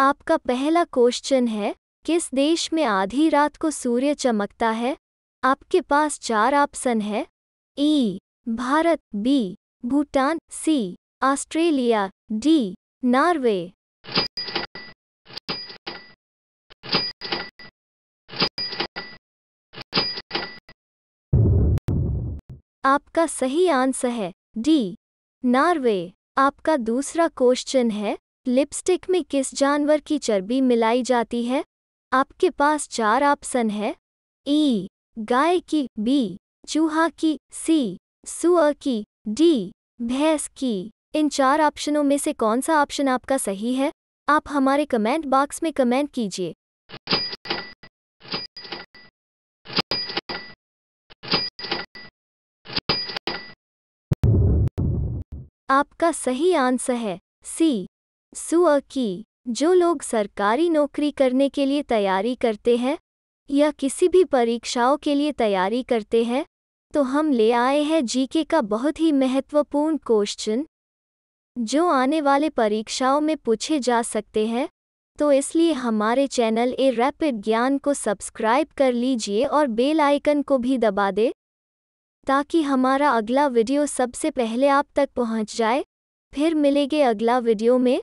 आपका पहला क्वेश्चन है किस देश में आधी रात को सूर्य चमकता है आपके पास चार ऑप्शन है A Bharat B Bhutan C Australia D Norway आपका सही आंसर है डी नॉर्वे आपका दूसरा क्वेश्चन है लिपस्टिक में किस जानवर की चर्बी मिलाई जाती है आपके पास चार ऑप्शन है ई गाय की बी चूहा की सी सुअर की डी भैंस की इन चार ऑप्शनों में से कौन सा ऑप्शन आपका सही है आप हमारे कमेंट बॉक्स में कमेंट कीजिए आपका सही आंसर है सी सुअ की जो लोग सरकारी नौकरी करने के लिए तैयारी करते हैं या किसी भी परीक्षाओं के लिए तैयारी करते हैं तो हम ले आए हैं जीके का बहुत ही महत्वपूर्ण क्वेश्चन जो आने वाले परीक्षाओं में पूछे जा सकते हैं तो इसलिए हमारे चैनल ए रैपिड ज्ञान को सब्सक्राइब कर लीजिए और बेल आइकन को भी दबा दे ताकि हमारा अगला वीडियो सबसे पहले आप तक पहुंच जाए फिर मिलेंगे अगला वीडियो में